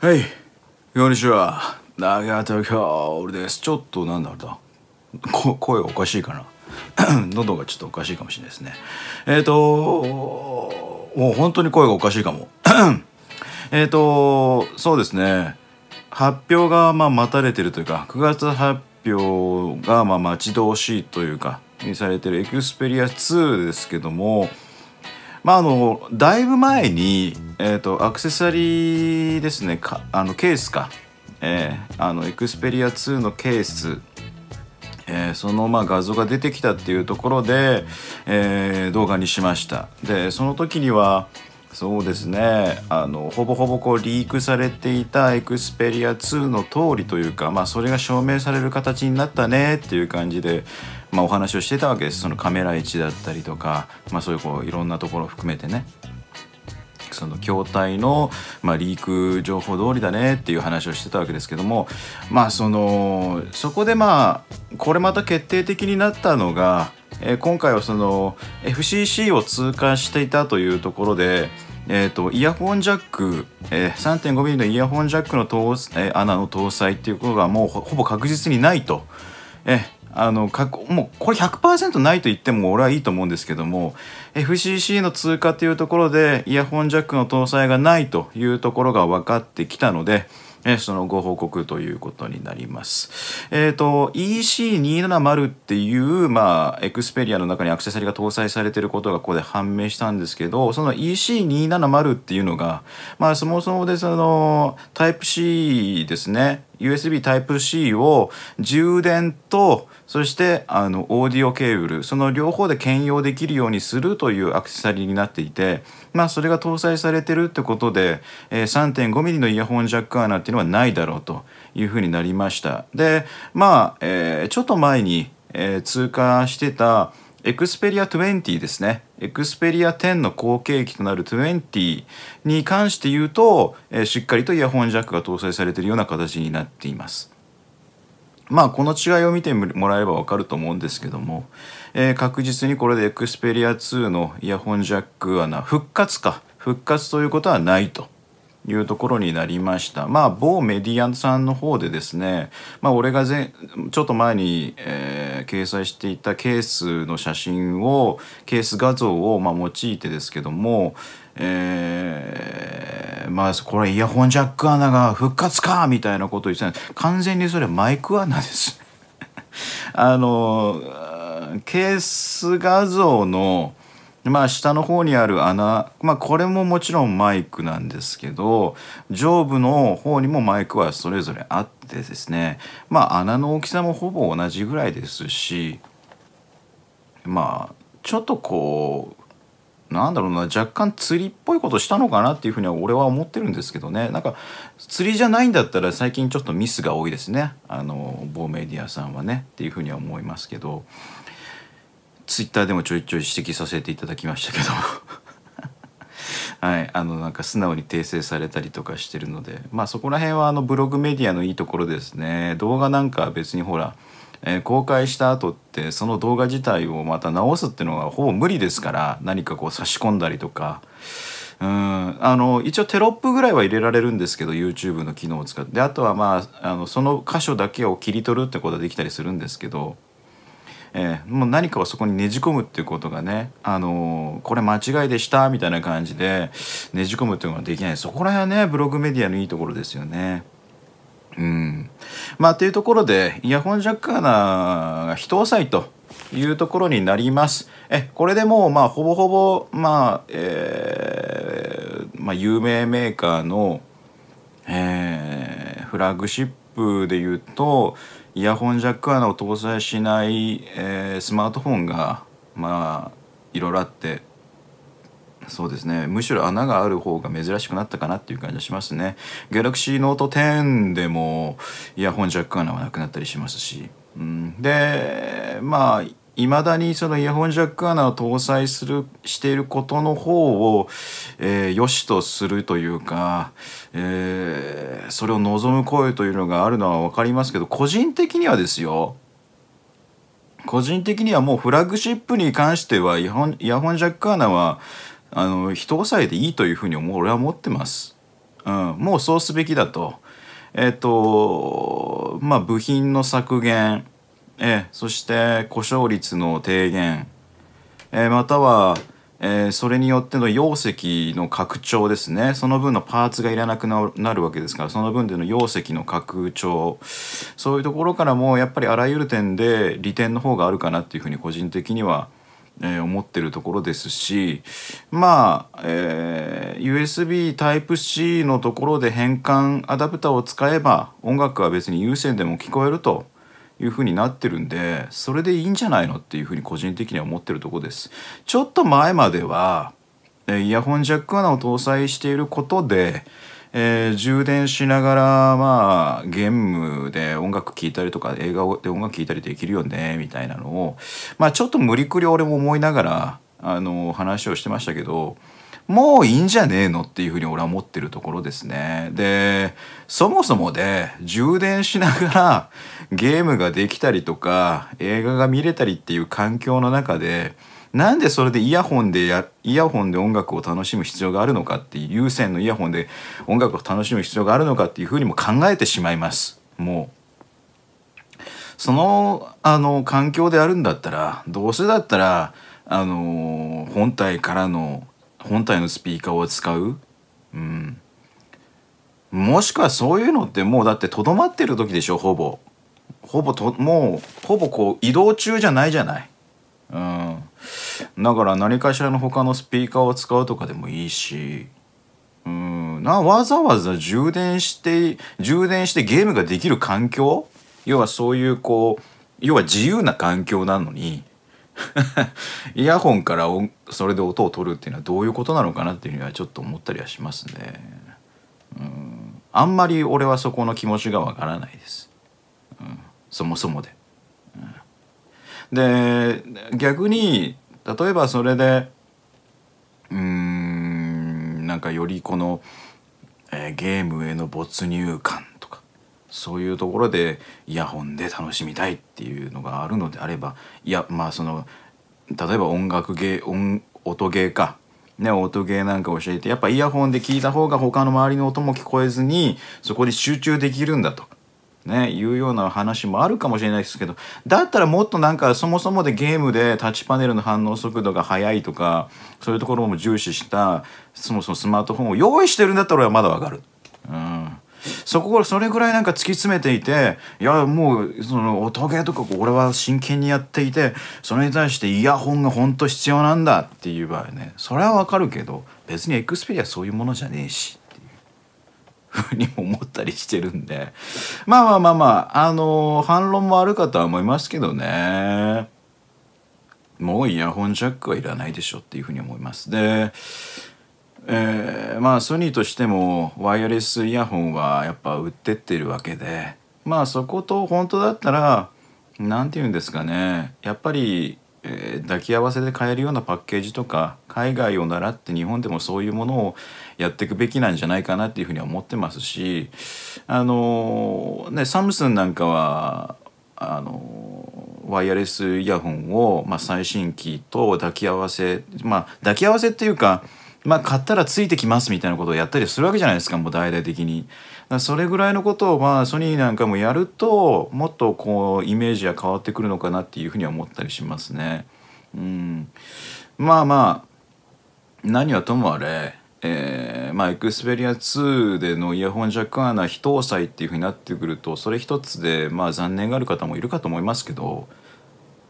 はい、こんにちは。長田薫です。ちょっとなんだろうな。声おかしいかな。喉がちょっとおかしいかもしれないですね。えっ、ー、と、もう本当に声がおかしいかも。えっと、そうですね。発表がまあ待たれてるというか、9月発表がまあ待ち遠しいというか、にされてるエクスペリア2ですけども、まああのだいぶ前に、えーと、アクセサリーですねかあのケースか、えー、あのエクスペリア2のケースえー、そのまあ画像が出てきたっていうところで、えー、動画にしましたでその時にはそうですねあのほぼほぼこうリークされていたエクスペリア2の通りというか、まあ、それが証明される形になったねっていう感じで、まあ、お話をしてたわけですそのカメラ位置だったりとか、まあ、そういうこういろんなところを含めてね。その筐体の、まあ、リーク情報通りだねっていう話をしてたわけですけどもまあそのそこでまあこれまた決定的になったのが、えー、今回はその FCC を通過していたというところで。えーと、イヤホンジャック、え 3.5mm のイヤホンジャックのえー、穴の搭載っていうことがもうほぼ確実にないと、えーあのかもうこれ100%ないと言っても俺はいいと思うんですけども FCC の通過というところでイヤホンジャックの搭載がないというところが分かってきたのでそのご報告ということになります。えっ、ー、と、EC270 っていう、まあ、エクスペリアの中にアクセサリーが搭載されていることがここで判明したんですけど、その EC270 っていうのが、まあ、そもそもでその、タイプ C ですね。USB Type-C を充電とそしてあのオーディオケーブルその両方で兼用できるようにするというアクセサリーになっていて、まあ、それが搭載されてるってことで、え 3.5mm のイヤホンジャック穴っていうのはないだろうというふうになりましたでまあ、えー、ちょっと前に、えー、通過してたエクスペリア20ですね。エクスペリア10の後継機となる20に関して言うと、えー、しっかりとイヤホンジャックが搭載されているような形になっています。まあこの違いを見てもらえればわかると思うんですけども、えー、確実にこれでエクスペリア2のイヤホンジャックはな復活か復活ということはないと。いうところになりました。まあ、某メディアさんの方でですね、まあ、俺がぜちょっと前に、えー、掲載していたケースの写真を、ケース画像を、まあ、用いてですけども、えー、まあ、これイヤホンジャック穴が復活かみたいなことを言ってたんです完全にそれマイク穴です。あの、ケース画像の、まあ下の方にある穴、まあ、これももちろんマイクなんですけど上部の方にもマイクはそれぞれあってですねまあ穴の大きさもほぼ同じぐらいですしまあちょっとこうなんだろうな若干釣りっぽいことしたのかなっていうふうには俺は思ってるんですけどねなんか釣りじゃないんだったら最近ちょっとミスが多いですねあの某メディアさんはねっていうふうには思いますけど。ツイッターでもちょいちょい指摘させていただきましたけど はい、あのなんか素直に訂正されたりとかしてるので、まあ、そこら辺はあのブログメディアのいいところですね動画なんか別にほら、えー、公開した後ってその動画自体をまた直すっていうのはほぼ無理ですから何かこう差し込んだりとか。うんあの一応テロップぐらいは入れられるんですけど YouTube の機能を使ってあとはまああのその箇所だけを切り取るってことはできたりするんですけどえー、もう何かをそこにねじ込むっていうことがね、あのー、これ間違いでしたみたいな感じでねじ込むっていうのができないそこら辺はねブログメディアのいいところですよね。うん、まあというところでイヤホンジャッカーナが人を抑というところになります。えこれでもうまあほぼほぼ、まあえー、まあ有名メーカーの、えー、フラッグシップで言うとイヤホンジャック穴を搭載しない、えー、スマートフォンがまあいろいろあってそうですねむしろ穴がある方が珍しくなったかなっていう感じがしますね Galaxy Note 10でもイヤホンジャック穴はなくなったりしますし、うん、でまあいまだにそのイヤホンジャック穴を搭載するしていることの方を、えー、良しとするというか、えー、それを望む声というのがあるのは分かりますけど個人的にはですよ個人的にはもうフラッグシップに関してはイヤホンイヤホンジャック穴はあの人押さえでいいというふうに思う俺は思ってます。うん、もうそうすべきだと。えっ、ー、とまあ部品の削減えー、そして故障率の低減、えー、または、えー、それによっての容積の拡張ですねその分のパーツがいらなくなるわけですからその分での容積の拡張そういうところからもやっぱりあらゆる点で利点の方があるかなっていうふうに個人的にはえ思ってるところですしまあ、えー、USB Type-C のところで変換アダプターを使えば音楽は別に有線でも聞こえると。いうふうになってるんでそれでいいんじゃないのっていうふうに個人的には思ってるとこです。ちょっと前まではイヤホンジャック穴を搭載していることで、えー、充電しながらまあゲームで音楽聴いたりとか映画で音楽聴いたりできるよねみたいなのをまあちょっと無理くり俺も思いながらあの話をしてましたけどもういいんじゃねえのっていうふうに俺は思ってるところですね。で、そもそもで充電しながらゲームができたりとか映画が見れたりっていう環境の中でなんでそれでイヤホンでやイヤホンで音楽を楽しむ必要があるのかっていう有線のイヤホンで音楽を楽しむ必要があるのかっていうふうにも考えてしまいます。もうそのあの環境であるんだったらどうせだったらあの本体からの本体のスピーカーを使う、うん、もしくはそういうのってもうだってとどまってる時でしょほぼほぼともうほぼこう移動中じゃないじゃない、うん、だから何かしらの他のスピーカーを使うとかでもいいし、うん、なわざわざ充電して充電してゲームができる環境要はそういうこう要は自由な環境なのに イヤホンからそれで音を取るっていうのはどういうことなのかなっていうにはちょっと思ったりはしますね。うん、あんまり俺はそこの気持ちがわからないです。うん、そもそもで。うん、で逆に例えばそれでうんなんかよりこの、えー、ゲームへの没入感そういうところでイヤホンで楽しみたいっていうのがあるのであればいやまあその例えば音楽芸音音芸かね、音ゲーなんか教えてやっぱイヤホンで聞いた方が他の周りの音も聞こえずにそこに集中できるんだと。ね、いうような話もあるかもしれないですけどだったらもっとなんかそもそもでゲームでタッチパネルの反応速度が速いとかそういうところも重視したそもそもスマートフォンを用意してるんだったらまだわかる。うんそこがそれぐらいなんか突き詰めていていやもうその音ゲーとか俺は真剣にやっていてそれに対してイヤホンが本当必要なんだっていう場合ねそれはわかるけど別にエクスペリアそういうものじゃねえしっていうふうに思ったりしてるんでまあまあまあまああのー、反論もあるかとは思いますけどねもうイヤホンジャックはいらないでしょっていうふうに思います。でえー、まあソニーとしてもワイヤレスイヤホンはやっぱ売ってってるわけでまあそこと本当だったら何て言うんですかねやっぱり、えー、抱き合わせで買えるようなパッケージとか海外を習って日本でもそういうものをやっていくべきなんじゃないかなっていうふうには思ってますしあのー、ねサムスンなんかはあのワイヤレスイヤホンを、まあ、最新機と抱き合わせまあ抱き合わせっていうかまあ、買ったらついてきますみたいなことをやったりするわけじゃないですかもう大々的に。それぐらいのことをまあソニーなんかもやるともっとこうイメージが変わってくるのかなっていうふうには思ったりしますね。うん、まあまあ何はともあれ、えー、まあエクスペリア2でのイヤホンジャックアナ非搭載っていうふうになってくるとそれ一つでまあ残念がある方もいるかと思いますけど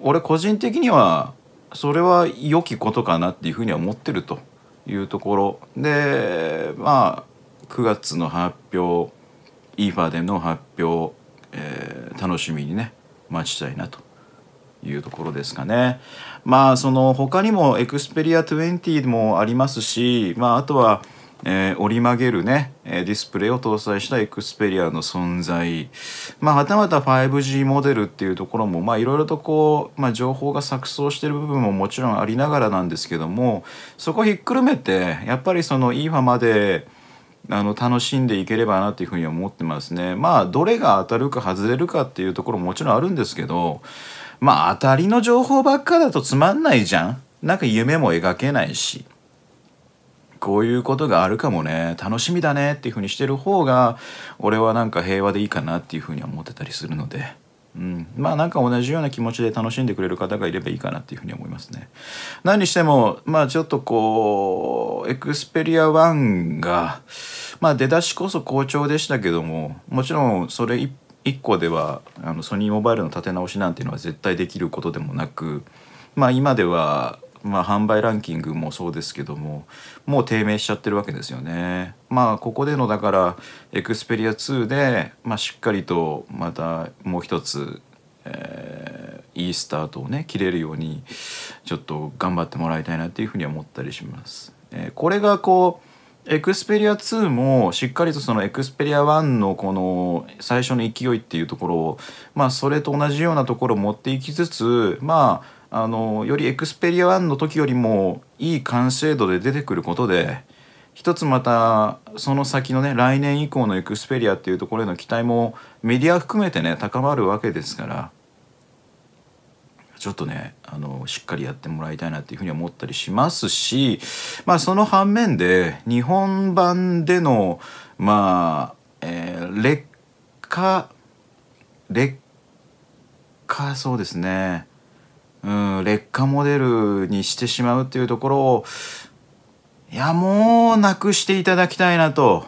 俺個人的にはそれは良きことかなっていうふうには思ってると。いうところでまあ9月の発表 EFA での発表、えー、楽しみにね待ちたいなというところですかね。まあその他にもエクスペリア20もありますし、まあ、あとはえー、折り曲げるね、えディスプレイを搭載したエクスペリアの存在、まあ、はたまた 5G モデルっていうところも、まあ、いろいろとこう、まあ、情報が錯綜してる部分ももちろんありながらなんですけども、そこひっくるめて、やっぱりその EFA まで、あの楽しんでいければなというふうに思ってますね。まあどれが当たるか外れるかっていうところももちろんあるんですけどまあ当たりの情報ばっかだとつまんないじゃん。なんか夢も描けないし。こういうことがあるかもね楽しみだねっていうふうにしてる方が俺はなんか平和でいいかなっていうふうには思ってたりするので。うん、まあなんか同じような気持ちで楽しんでくれる方がいればいいかなっていうふうに思いますね。何にしてもまあちょっとこうエクスペリア1がまあ出だしこそ好調でしたけどももちろんそれ一1個ではあのソニーモバイルの立て直しなんていうのは絶対できることでもなく、まあ、今ではまあ、販売ランキングもそうですけどももう低迷しちゃってるわけですよね。まあここでのだからエクスペリア2で、まあ、しっかりとまたもう一つ、えー、いいスタートをね切れるようにちょっと頑張ってもらいたいなっていうふうに思ったりします。えー、これがこうエクスペリア2もしっかりとそのエクスペリア1のこの最初の勢いっていうところをまあそれと同じようなところを持っていきつつまああのよりエクスペリア1の時よりもいい完成度で出てくることで一つまたその先のね来年以降のエクスペリアっていうところへの期待もメディア含めてね高まるわけですからちょっとねあのしっかりやってもらいたいなっていうふうに思ったりしますしまあその反面で日本版でのまあ、えー、劣化劣化そうですね劣化モデルにしてしまうっていうところをいやもうなくしていただきたいなと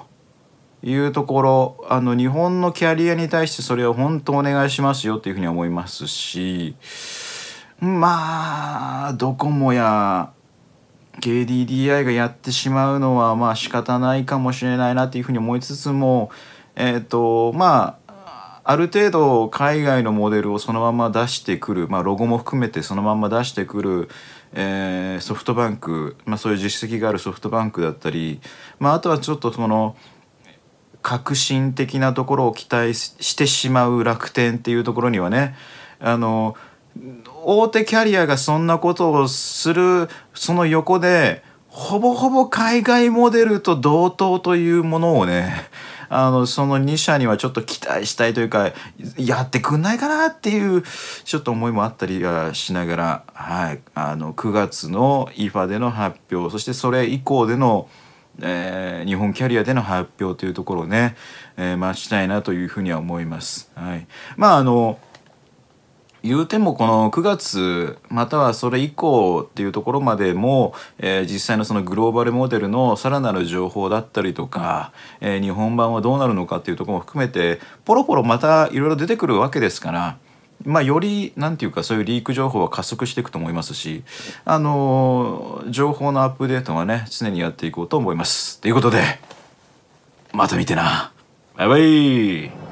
いうところあの日本のキャリアに対してそれを本当お願いしますよっていうふうに思いますしまあドコモや KDDI がやってしまうのはまあ仕方ないかもしれないなっていうふうに思いつつもえっ、ー、とまあある程度海外のモデルをそのまま出してくる、まあ、ロゴも含めてそのまま出してくる、えー、ソフトバンク、まあ、そういう実績があるソフトバンクだったり、まあ、あとはちょっとその革新的なところを期待してしまう楽天っていうところにはねあの大手キャリアがそんなことをするその横でほぼほぼ海外モデルと同等というものをねあの、その2社にはちょっと期待したいというか、やってくんないかなっていう、ちょっと思いもあったりはしながら、はい、あの、9月の IFA での発表、そしてそれ以降での、えー、日本キャリアでの発表というところをね、えー、待ちたいなというふうには思います。はい。まあ、あの、言うてもこの9月またはそれ以降っていうところまでも、えー、実際のそのグローバルモデルのさらなる情報だったりとか、えー、日本版はどうなるのかっていうところも含めてポロポロまたいろいろ出てくるわけですから。まあ、より何て言うかそういうリーク情報は加速していくと思いますし、あのー、情報のアップデートはね常にやっていこうと思います。ということでまた見てなバイバイ